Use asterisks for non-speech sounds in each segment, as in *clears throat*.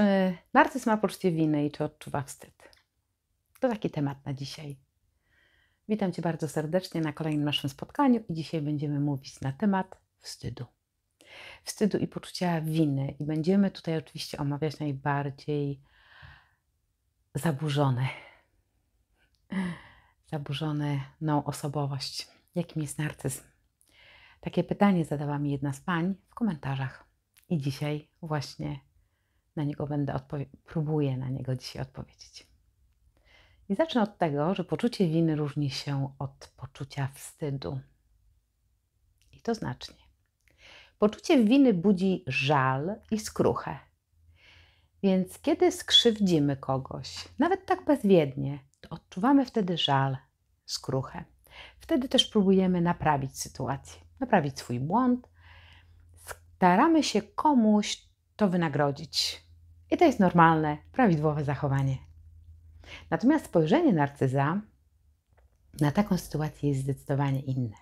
czy narcyz ma poczucie winy i czy odczuwa wstyd? To taki temat na dzisiaj. Witam Cię bardzo serdecznie na kolejnym naszym spotkaniu i dzisiaj będziemy mówić na temat wstydu. Wstydu i poczucia winy i będziemy tutaj oczywiście omawiać najbardziej zaburzone, zaburzoną no, osobowość, jakim jest narcyzm. Takie pytanie zadała mi jedna z pań w komentarzach i dzisiaj właśnie na niego będę odpowie- próbuję na niego dzisiaj odpowiedzieć. I zacznę od tego, że poczucie winy różni się od poczucia wstydu. I to znacznie. Poczucie winy budzi żal i skruchę. Więc kiedy skrzywdzimy kogoś, nawet tak bezwiednie, to odczuwamy wtedy żal, skruchę. Wtedy też próbujemy naprawić sytuację, naprawić swój błąd. Staramy się komuś to wynagrodzić, i to jest normalne, prawidłowe zachowanie. Natomiast spojrzenie narcyza na taką sytuację jest zdecydowanie inne.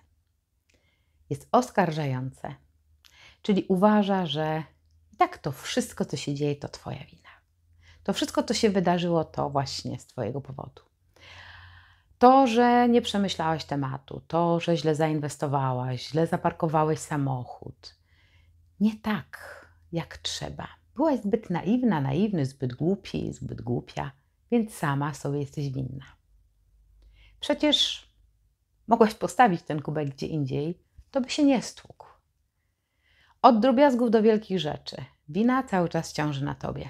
Jest oskarżające, czyli uważa, że tak to wszystko, co się dzieje, to Twoja wina. To wszystko, co się wydarzyło, to właśnie z Twojego powodu. To, że nie przemyślałaś tematu, to, że źle zainwestowałaś, źle zaparkowałeś samochód. Nie tak, jak trzeba. Byłaś zbyt naiwna, naiwny, zbyt głupi, zbyt głupia, więc sama sobie jesteś winna. Przecież mogłaś postawić ten kubek gdzie indziej, to by się nie stłukł. Od drobiazgów do wielkich rzeczy. Wina cały czas ciąży na tobie.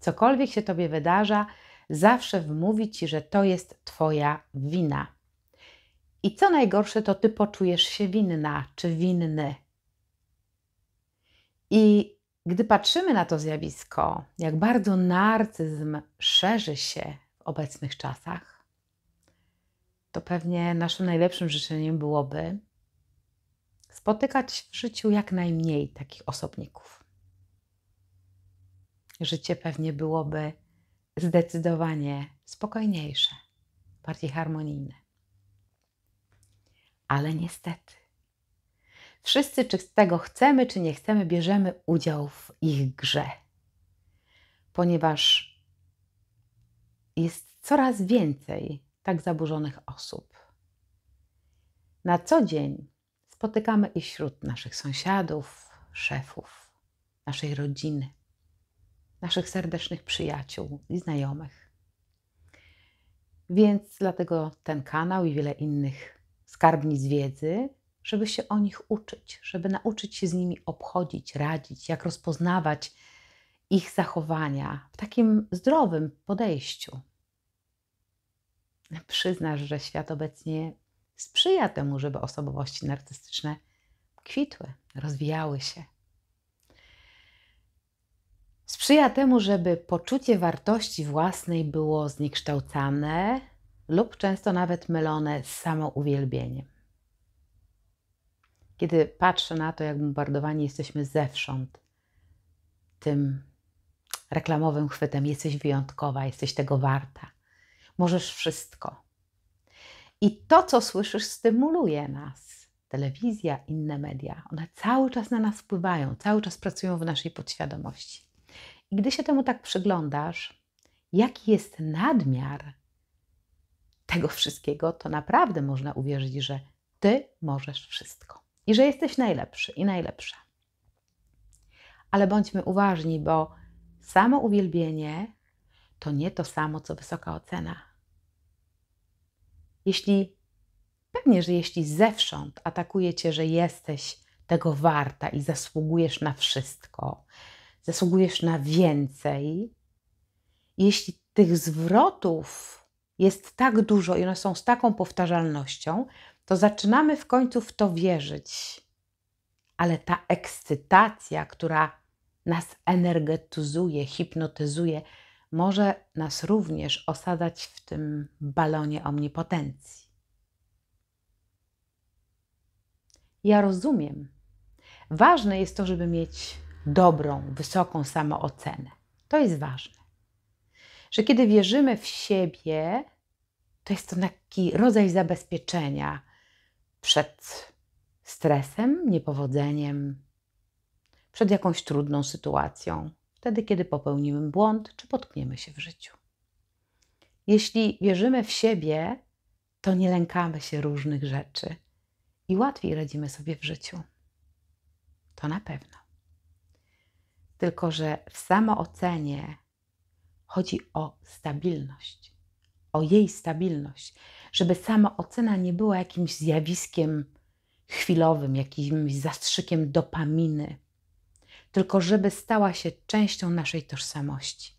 Cokolwiek się tobie wydarza, zawsze wmówi ci, że to jest twoja wina. I co najgorsze, to ty poczujesz się winna czy winny. I gdy patrzymy na to zjawisko, jak bardzo narcyzm szerzy się w obecnych czasach, to pewnie naszym najlepszym życzeniem byłoby spotykać w życiu jak najmniej takich osobników. Życie pewnie byłoby zdecydowanie spokojniejsze, bardziej harmonijne. Ale niestety, Wszyscy, czy tego chcemy, czy nie chcemy, bierzemy udział w ich grze, ponieważ jest coraz więcej tak zaburzonych osób. Na co dzień spotykamy ich wśród naszych sąsiadów, szefów, naszej rodziny, naszych serdecznych przyjaciół i znajomych. Więc dlatego ten kanał i wiele innych skarbnic wiedzy żeby się o nich uczyć, żeby nauczyć się z nimi obchodzić, radzić, jak rozpoznawać ich zachowania w takim zdrowym podejściu. Przyznasz, że świat obecnie sprzyja temu, żeby osobowości narcystyczne kwitły, rozwijały się. Sprzyja temu, żeby poczucie wartości własnej było zniekształcane lub często nawet mylone z samouwielbieniem. Kiedy patrzę na to, jak bombardowani jesteśmy zewsząd tym reklamowym chwytem, jesteś wyjątkowa, jesteś tego warta, możesz wszystko. I to, co słyszysz, stymuluje nas. Telewizja, inne media, one cały czas na nas wpływają, cały czas pracują w naszej podświadomości. I gdy się temu tak przyglądasz, jaki jest nadmiar tego wszystkiego, to naprawdę można uwierzyć, że ty możesz wszystko i że jesteś najlepszy i najlepsza. Ale bądźmy uważni, bo samo uwielbienie to nie to samo, co wysoka ocena. Jeśli, pewnie, że jeśli zewsząd atakuje cię, że jesteś tego warta i zasługujesz na wszystko, zasługujesz na więcej, jeśli tych zwrotów jest tak dużo i one są z taką powtarzalnością, to zaczynamy w końcu w to wierzyć. Ale ta ekscytacja, która nas energetyzuje, hipnotyzuje, może nas również osadzać w tym balonie omnipotencji. Ja rozumiem. Ważne jest to, żeby mieć dobrą, wysoką samoocenę. To jest ważne. Że kiedy wierzymy w siebie, to jest to taki rodzaj zabezpieczenia, przed stresem, niepowodzeniem, przed jakąś trudną sytuacją, wtedy kiedy popełnimy błąd czy potkniemy się w życiu. Jeśli wierzymy w siebie, to nie lękamy się różnych rzeczy i łatwiej radzimy sobie w życiu. To na pewno. Tylko, że w samoocenie chodzi o stabilność, o jej stabilność żeby sama ocena nie była jakimś zjawiskiem chwilowym, jakimś zastrzykiem dopaminy, tylko żeby stała się częścią naszej tożsamości.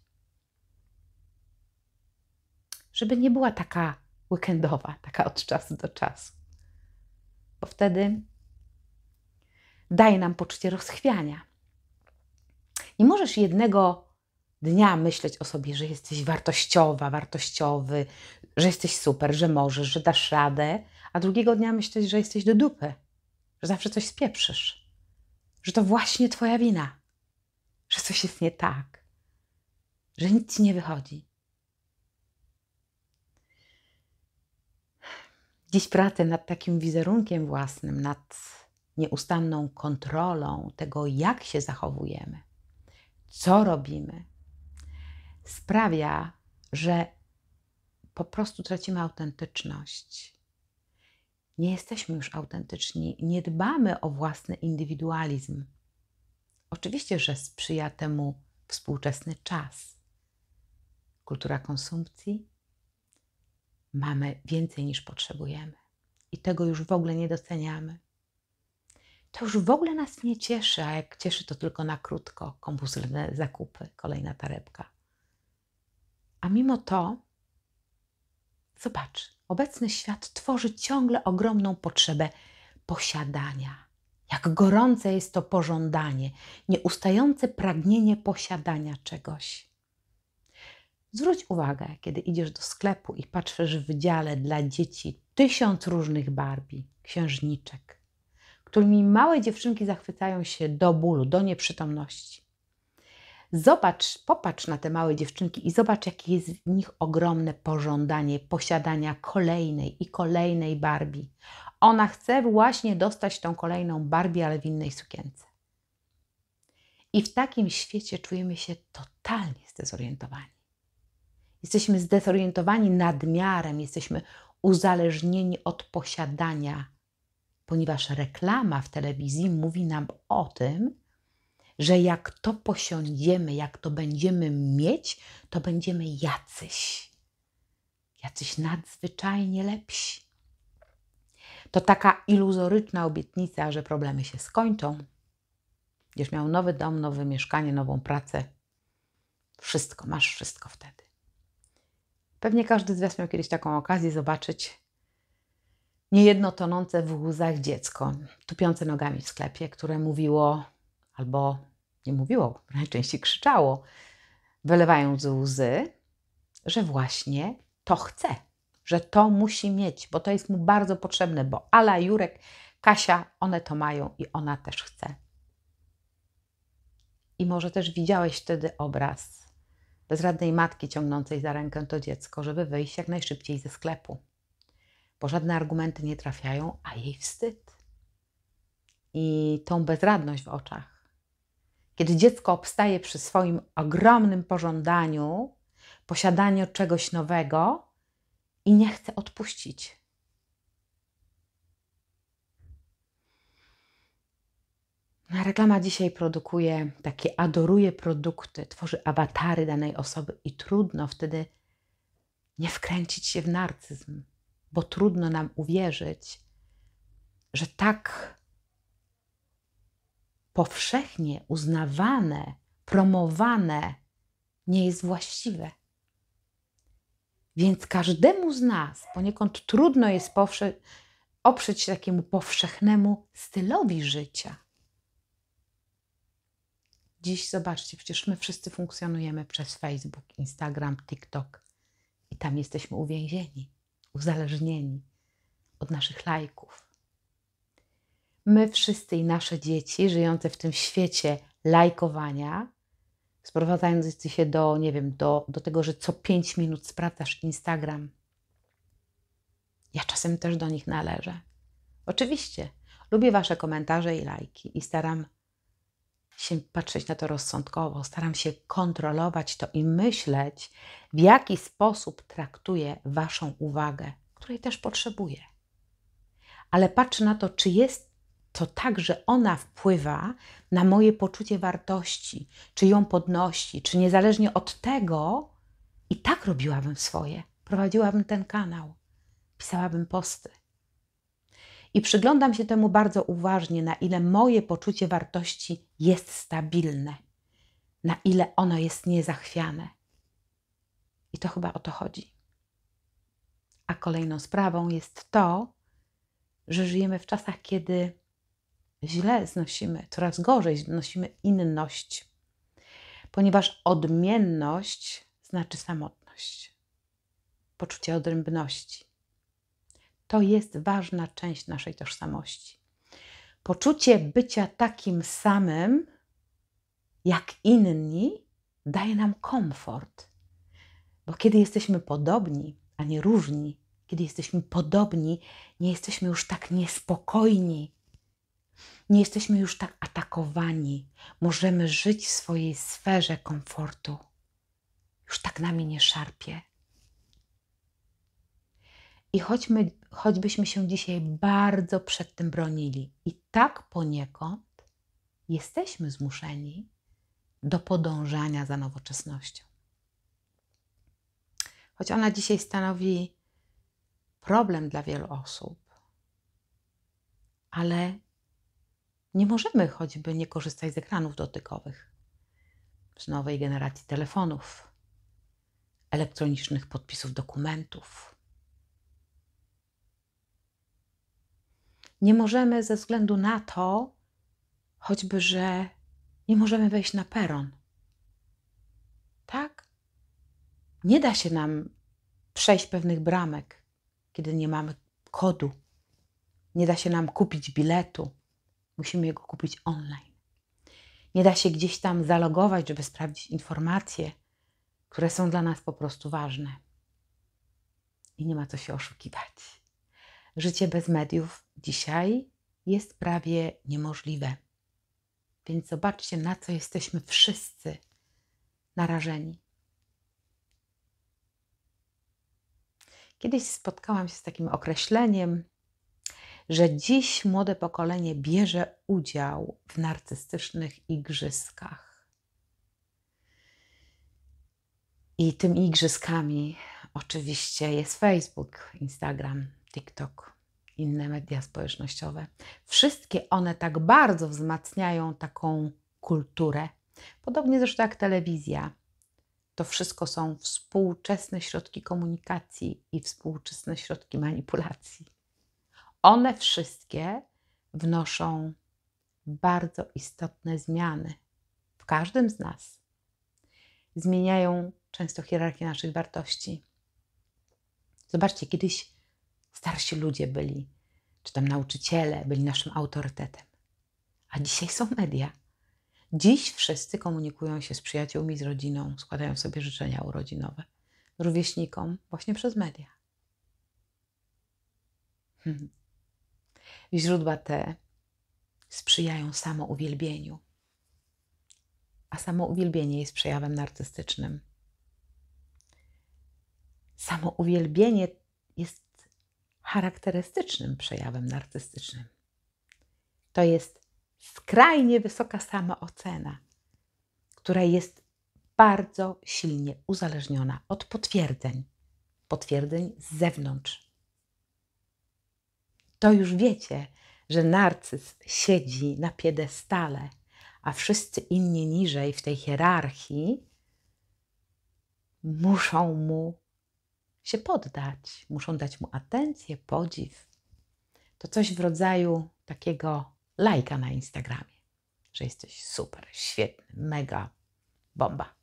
Żeby nie była taka weekendowa, taka od czasu do czasu, bo wtedy daje nam poczucie rozchwiania. Nie możesz jednego dnia myśleć o sobie, że jesteś wartościowa, wartościowy, że jesteś super, że możesz, że dasz radę, a drugiego dnia myśleć, że jesteś do dupy, że zawsze coś spieprzysz, że to właśnie Twoja wina, że coś jest nie tak, że nic ci nie wychodzi. Dziś pracę nad takim wizerunkiem własnym, nad nieustanną kontrolą tego, jak się zachowujemy, co robimy, sprawia, że po prostu tracimy autentyczność. Nie jesteśmy już autentyczni, nie dbamy o własny indywidualizm. Oczywiście, że sprzyja temu współczesny czas, kultura konsumpcji. Mamy więcej niż potrzebujemy i tego już w ogóle nie doceniamy. To już w ogóle nas nie cieszy, a jak cieszy, to tylko na krótko. Kompulsywne zakupy, kolejna tarebka. A mimo to, zobacz, obecny świat tworzy ciągle ogromną potrzebę posiadania. Jak gorące jest to pożądanie, nieustające pragnienie posiadania czegoś. Zwróć uwagę, kiedy idziesz do sklepu i patrzysz w dziale dla dzieci tysiąc różnych barbi, księżniczek, którymi małe dziewczynki zachwycają się do bólu, do nieprzytomności. Zobacz, popatrz na te małe dziewczynki i zobacz, jakie jest w nich ogromne pożądanie posiadania kolejnej i kolejnej Barbie. Ona chce właśnie dostać tą kolejną Barbie, ale w innej sukience. I w takim świecie czujemy się totalnie zdezorientowani. Jesteśmy zdezorientowani nadmiarem, jesteśmy uzależnieni od posiadania, ponieważ reklama w telewizji mówi nam o tym, że jak to posiądziemy, jak to będziemy mieć, to będziemy jacyś. Jacyś nadzwyczajnie lepsi. To taka iluzoryczna obietnica, że problemy się skończą. Będziesz miał nowy dom, nowe mieszkanie, nową pracę. Wszystko, masz wszystko wtedy. Pewnie każdy z Was miał kiedyś taką okazję zobaczyć niejedno tonące w łzach dziecko, tupiące nogami w sklepie, które mówiło: albo nie mówiło, najczęściej krzyczało, wylewając łzy, że właśnie to chce, że to musi mieć, bo to jest mu bardzo potrzebne, bo Ala, Jurek, Kasia, one to mają i ona też chce. I może też widziałeś wtedy obraz bezradnej matki ciągnącej za rękę to dziecko, żeby wyjść jak najszybciej ze sklepu, bo żadne argumenty nie trafiają, a jej wstyd. I tą bezradność w oczach kiedy dziecko obstaje przy swoim ogromnym pożądaniu, posiadaniu czegoś nowego i nie chce odpuścić. Reklama dzisiaj produkuje takie, adoruje produkty, tworzy awatary danej osoby i trudno wtedy nie wkręcić się w narcyzm, bo trudno nam uwierzyć, że tak powszechnie uznawane, promowane, nie jest właściwe. Więc każdemu z nas poniekąd trudno jest powsze- oprzeć się takiemu powszechnemu stylowi życia. Dziś zobaczcie, przecież my wszyscy funkcjonujemy przez Facebook, Instagram, TikTok i tam jesteśmy uwięzieni, uzależnieni od naszych lajków my wszyscy i nasze dzieci żyjące w tym świecie lajkowania, sprowadzając się do, nie wiem, do, do tego, że co 5 minut sprawdzasz Instagram. Ja czasem też do nich należę. Oczywiście, lubię Wasze komentarze i lajki i staram się patrzeć na to rozsądkowo, staram się kontrolować to i myśleć, w jaki sposób traktuję Waszą uwagę, której też potrzebuję. Ale patrzę na to, czy jest to także ona wpływa na moje poczucie wartości, czy ją podnosi, czy niezależnie od tego, i tak robiłabym swoje. Prowadziłabym ten kanał, pisałabym posty. I przyglądam się temu bardzo uważnie, na ile moje poczucie wartości jest stabilne, na ile ono jest niezachwiane. I to chyba o to chodzi. A kolejną sprawą jest to, że żyjemy w czasach, kiedy źle znosimy, coraz gorzej znosimy inność, ponieważ odmienność znaczy samotność, poczucie odrębności. To jest ważna część naszej tożsamości. Poczucie bycia takim samym jak inni daje nam komfort, bo kiedy jesteśmy podobni, a nie różni, kiedy jesteśmy podobni, nie jesteśmy już tak niespokojni, nie jesteśmy już tak atakowani. Możemy żyć w swojej sferze komfortu. Już tak nami nie szarpie. I choćby, choćbyśmy się dzisiaj bardzo przed tym bronili, i tak poniekąd jesteśmy zmuszeni do podążania za nowoczesnością. Choć ona dzisiaj stanowi problem dla wielu osób, ale nie możemy choćby nie korzystać z ekranów dotykowych, z nowej generacji telefonów, elektronicznych podpisów dokumentów. Nie możemy ze względu na to, choćby, że nie możemy wejść na peron. Tak? Nie da się nam przejść pewnych bramek, kiedy nie mamy kodu. Nie da się nam kupić biletu. Musimy go kupić online. Nie da się gdzieś tam zalogować, żeby sprawdzić informacje, które są dla nas po prostu ważne. I nie ma co się oszukiwać. Życie bez mediów dzisiaj jest prawie niemożliwe. Więc zobaczcie, na co jesteśmy wszyscy narażeni. Kiedyś spotkałam się z takim określeniem, że dziś młode pokolenie bierze udział w narcystycznych igrzyskach. I tym igrzyskami oczywiście jest Facebook, Instagram, TikTok, inne media społecznościowe. Wszystkie one tak bardzo wzmacniają taką kulturę, podobnie zresztą jak telewizja. To wszystko są współczesne środki komunikacji i współczesne środki manipulacji one wszystkie wnoszą bardzo istotne zmiany w każdym z nas. Zmieniają często hierarchię naszych wartości. Zobaczcie, kiedyś starsi ludzie byli, czy tam nauczyciele byli naszym autorytetem, a dzisiaj są media. Dziś wszyscy komunikują się z przyjaciółmi, z rodziną, składają sobie życzenia urodzinowe, rówieśnikom właśnie przez media. Hmm. Źródła te sprzyjają samouwielbieniu, a samouwielbienie jest przejawem narcystycznym. Samouwielbienie jest charakterystycznym przejawem narcystycznym. To jest skrajnie wysoka samoocena, która jest bardzo silnie uzależniona od potwierdzeń, potwierdzeń z zewnątrz, to już wiecie, że narcyz siedzi na piedestale, a wszyscy inni niżej w tej hierarchii muszą mu się poddać, muszą dać mu atencję, podziw. To coś w rodzaju takiego lajka na Instagramie, że jesteś super, świetny, mega, bomba.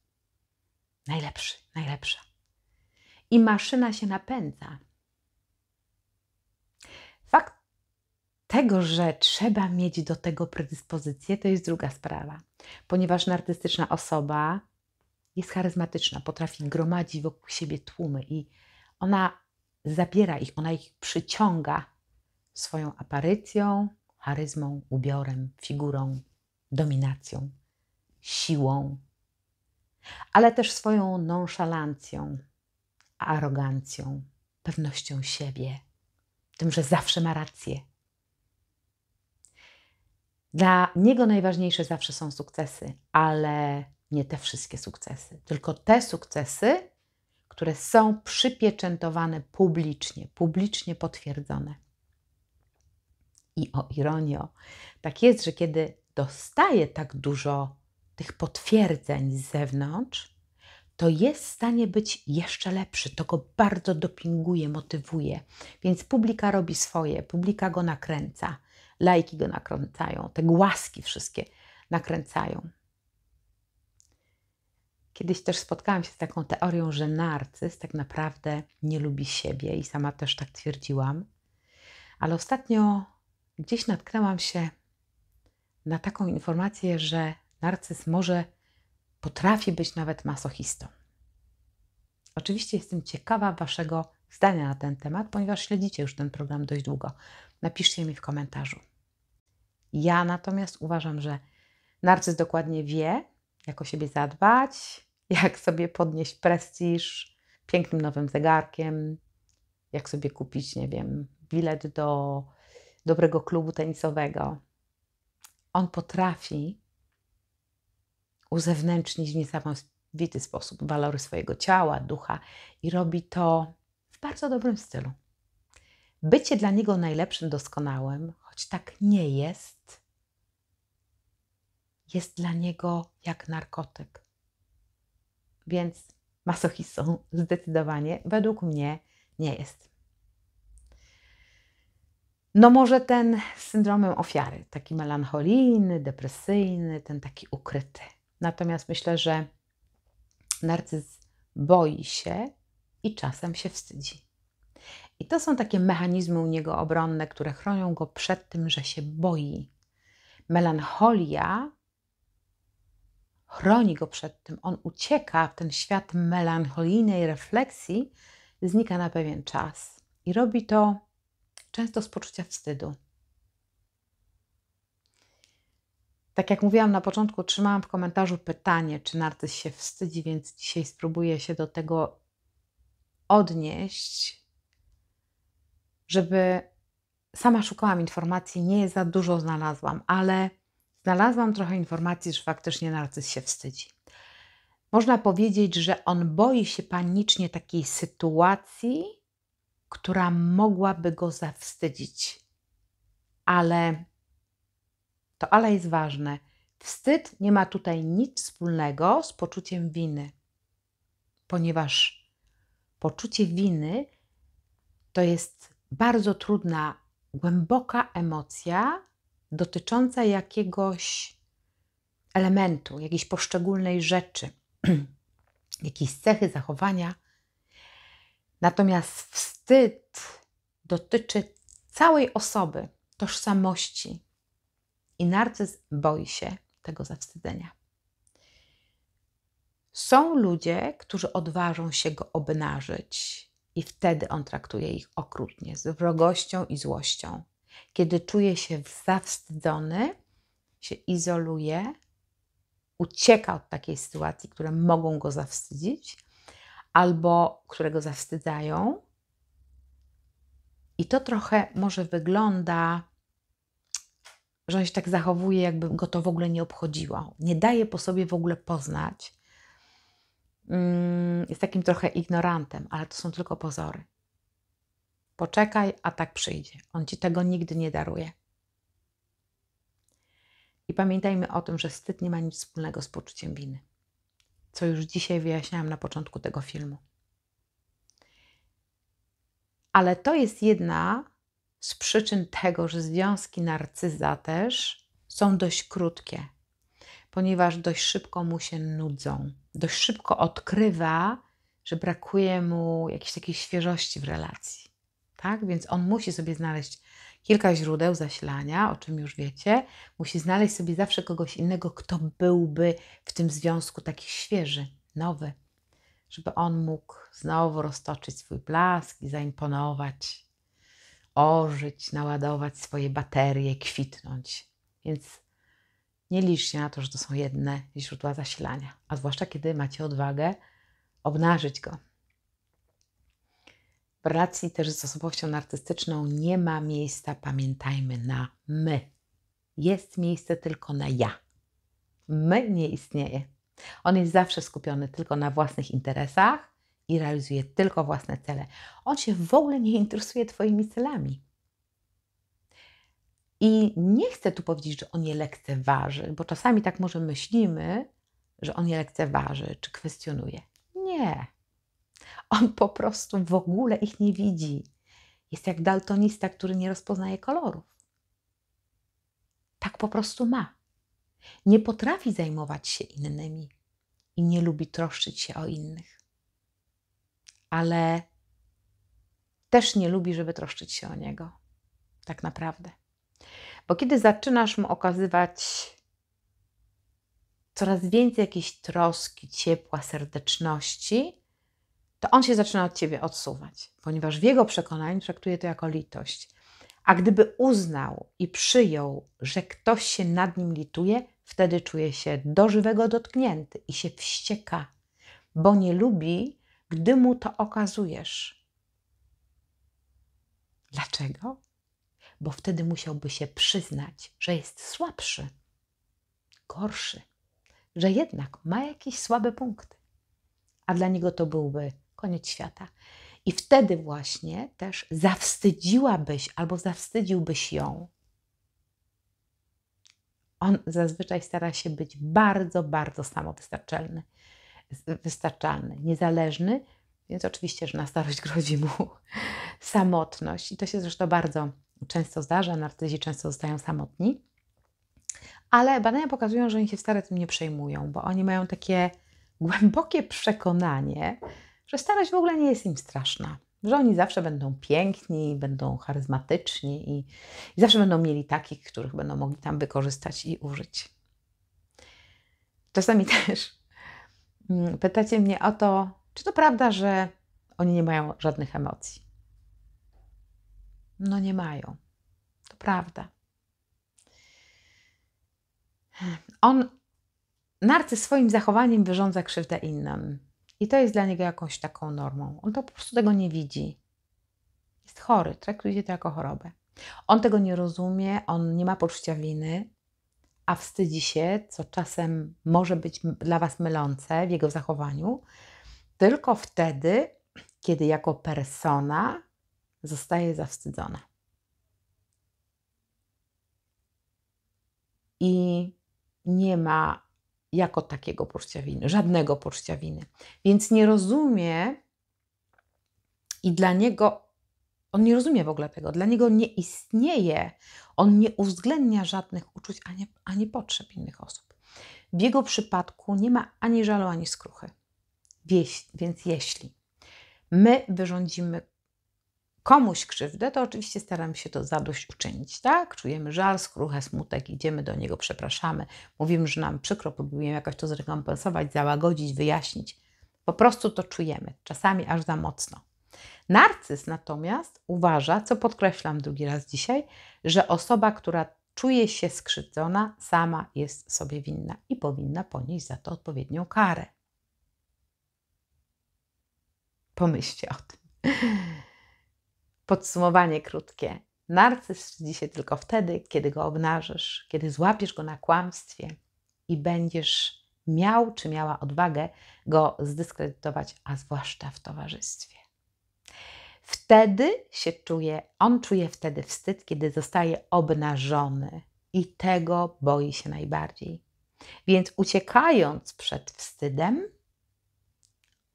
Najlepszy, najlepsza. I maszyna się napędza. tego, że trzeba mieć do tego predyspozycję, to jest druga sprawa, ponieważ narcystyczna osoba jest charyzmatyczna, potrafi gromadzić wokół siebie tłumy i ona zabiera ich, ona ich przyciąga swoją aparycją, charyzmą, ubiorem, figurą, dominacją, siłą, ale też swoją nonszalancją, arogancją, pewnością siebie, tym, że zawsze ma rację, dla niego najważniejsze zawsze są sukcesy, ale nie te wszystkie sukcesy, tylko te sukcesy, które są przypieczętowane publicznie, publicznie potwierdzone. I o ironio, tak jest, że kiedy dostaje tak dużo tych potwierdzeń z zewnątrz, to jest w stanie być jeszcze lepszy. To go bardzo dopinguje, motywuje. Więc publika robi swoje, publika go nakręca. Lajki go nakręcają, te głaski wszystkie nakręcają. Kiedyś też spotkałam się z taką teorią, że narcyz tak naprawdę nie lubi siebie i sama też tak twierdziłam. Ale ostatnio gdzieś natknęłam się na taką informację, że narcyz może potrafi być nawet masochistą. Oczywiście jestem ciekawa Waszego zdania na ten temat, ponieważ śledzicie już ten program dość długo. Napiszcie mi w komentarzu. Ja natomiast uważam, że narcyz dokładnie wie, jak o siebie zadbać, *laughs* jak sobie podnieść prestiż pięknym nowym zegarkiem, jak sobie kupić, nie wiem, bilet do dobrego klubu tenisowego. On potrafi uzewnętrznić w niesamowity sposób walory swojego ciała, ducha i robi to w bardzo dobrym stylu. Bycie dla niego najlepszym, doskonałym, choć tak nie jest, jest dla niego jak narkotyk. Więc masochistą zdecydowanie według mnie nie jest. No może ten z syndromem ofiary, taki melancholijny, depresyjny, ten taki ukryty. Natomiast myślę, że narcyz boi się i czasem się wstydzi. I to są takie mechanizmy u niego obronne, które chronią go przed tym, że się boi. Melancholia chroni go przed tym. On ucieka w ten świat melancholijnej refleksji, znika na pewien czas. I robi to często z poczucia wstydu. Tak jak mówiłam na początku, trzymałam w komentarzu pytanie, czy narcyz się wstydzi, więc dzisiaj spróbuję się do tego odnieść żeby sama szukałam informacji, nie za dużo znalazłam, ale znalazłam trochę informacji, że faktycznie narcyz się wstydzi. Można powiedzieć, że on boi się panicznie takiej sytuacji, która mogłaby go zawstydzić. Ale to ale jest ważne. Wstyd nie ma tutaj nic wspólnego z poczuciem winy, ponieważ poczucie winy to jest bardzo trudna, głęboka emocja dotycząca jakiegoś elementu, jakiejś poszczególnej rzeczy, *clears throat* jakiejś cechy zachowania. Natomiast wstyd dotyczy całej osoby, tożsamości. I narcyz boi się tego zawstydzenia. Są ludzie, którzy odważą się go obnażyć, i wtedy on traktuje ich okrutnie, z wrogością i złością. Kiedy czuje się zawstydzony, się izoluje, ucieka od takiej sytuacji, które mogą go zawstydzić albo którego zawstydzają. I to trochę może wygląda, że on się tak zachowuje, jakby go to w ogóle nie obchodziło. Nie daje po sobie w ogóle poznać, Mm, jest takim trochę ignorantem, ale to są tylko pozory. Poczekaj, a tak przyjdzie. On ci tego nigdy nie daruje. I pamiętajmy o tym, że wstyd nie ma nic wspólnego z poczuciem winy, co już dzisiaj wyjaśniałam na początku tego filmu. Ale to jest jedna z przyczyn tego, że związki narcyza też są dość krótkie ponieważ dość szybko mu się nudzą. Dość szybko odkrywa, że brakuje mu jakiejś takiej świeżości w relacji. Tak? Więc on musi sobie znaleźć kilka źródeł zasilania, o czym już wiecie. Musi znaleźć sobie zawsze kogoś innego, kto byłby w tym związku taki świeży, nowy, żeby on mógł znowu roztoczyć swój blask i zaimponować, ożyć, naładować swoje baterie, kwitnąć. Więc nie licz się na to, że to są jedne źródła zasilania, a zwłaszcza kiedy macie odwagę obnażyć go. W relacji też z osobowością artystyczną nie ma miejsca, pamiętajmy, na my. Jest miejsce tylko na ja. My nie istnieje. On jest zawsze skupiony tylko na własnych interesach i realizuje tylko własne cele. On się w ogóle nie interesuje Twoimi celami. I nie chcę tu powiedzieć, że on je lekceważy, bo czasami tak może myślimy, że on je lekceważy czy kwestionuje. Nie. On po prostu w ogóle ich nie widzi. Jest jak daltonista, który nie rozpoznaje kolorów. Tak po prostu ma. Nie potrafi zajmować się innymi i nie lubi troszczyć się o innych. Ale też nie lubi, żeby troszczyć się o niego. Tak naprawdę. Bo kiedy zaczynasz mu okazywać coraz więcej jakiejś troski, ciepła, serdeczności, to on się zaczyna od ciebie odsuwać, ponieważ w jego przekonaniu traktuje to jako litość. A gdyby uznał i przyjął, że ktoś się nad nim lituje, wtedy czuje się do żywego dotknięty i się wścieka, bo nie lubi, gdy mu to okazujesz. Dlaczego? bo wtedy musiałby się przyznać, że jest słabszy, gorszy, że jednak ma jakieś słabe punkty. A dla niego to byłby koniec świata. I wtedy właśnie też zawstydziłabyś albo zawstydziłbyś ją. On zazwyczaj stara się być bardzo, bardzo samowystarczalny, wystarczalny, niezależny, więc oczywiście, że na starość grozi mu *laughs* samotność. I to się zresztą bardzo często zdarza, narcyzi często zostają samotni. Ale badania pokazują, że oni się wcale tym nie przejmują, bo oni mają takie *laughs* głębokie przekonanie, że starość w ogóle nie jest im straszna. Że oni zawsze będą piękni, będą charyzmatyczni i, i zawsze będą mieli takich, których będą mogli tam wykorzystać i użyć. Czasami *laughs* też mm, pytacie mnie o to, czy to prawda, że oni nie mają żadnych emocji. No nie mają. To prawda. On, narcyz swoim zachowaniem wyrządza krzywdę innym. I to jest dla niego jakąś taką normą. On to po prostu tego nie widzi. Jest chory, traktuje to jako chorobę. On tego nie rozumie, on nie ma poczucia winy, a wstydzi się, co czasem może być dla Was mylące w jego zachowaniu, tylko wtedy, kiedy jako persona zostaje zawstydzona. I nie ma jako takiego poczucia winy, żadnego poczucia winy. Więc nie rozumie i dla niego, on nie rozumie w ogóle tego, dla niego nie istnieje, on nie uwzględnia żadnych uczuć ani, ani potrzeb innych osób. W jego przypadku nie ma ani żalu, ani skruchy. więc jeśli my wyrządzimy komuś krzywdę, to oczywiście staramy się to zadośćuczynić, tak? Czujemy żal, skruchę, smutek, idziemy do niego, przepraszamy, mówimy, że nam przykro, próbujemy jakoś to zrekompensować, załagodzić, wyjaśnić. Po prostu to czujemy, czasami aż za mocno. Narcyz natomiast uważa, co podkreślam drugi raz dzisiaj, że osoba, która czuje się skrzywdzona, sama jest sobie winna i powinna ponieść za to odpowiednią karę. Pomyślcie o tym. Podsumowanie krótkie. Narcyz szydzi się tylko wtedy, kiedy go obnażysz, kiedy złapiesz go na kłamstwie i będziesz miał czy miała odwagę go zdyskredytować, a zwłaszcza w towarzystwie. Wtedy się czuje, on czuje wtedy wstyd, kiedy zostaje obnażony i tego boi się najbardziej. Więc uciekając przed wstydem,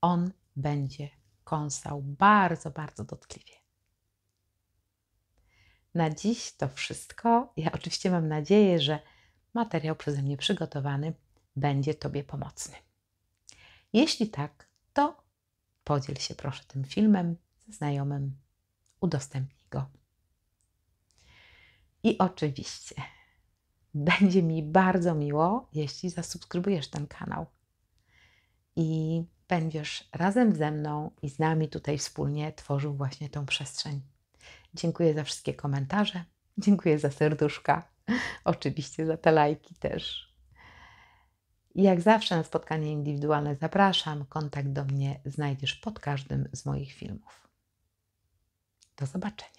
on będzie kąsał bardzo, bardzo dotkliwie. Na dziś to wszystko. Ja oczywiście mam nadzieję, że materiał przeze mnie przygotowany będzie Tobie pomocny. Jeśli tak, to podziel się proszę tym filmem ze znajomym, udostępnij go. I oczywiście *laughs* będzie mi bardzo miło, jeśli zasubskrybujesz ten kanał i będziesz razem ze mną i z nami tutaj wspólnie tworzył właśnie tą przestrzeń Dziękuję za wszystkie komentarze. Dziękuję za serduszka. *laughs* Oczywiście za te lajki też. I jak zawsze na spotkanie indywidualne zapraszam. Kontakt do mnie znajdziesz pod każdym z moich filmów. Do zobaczenia.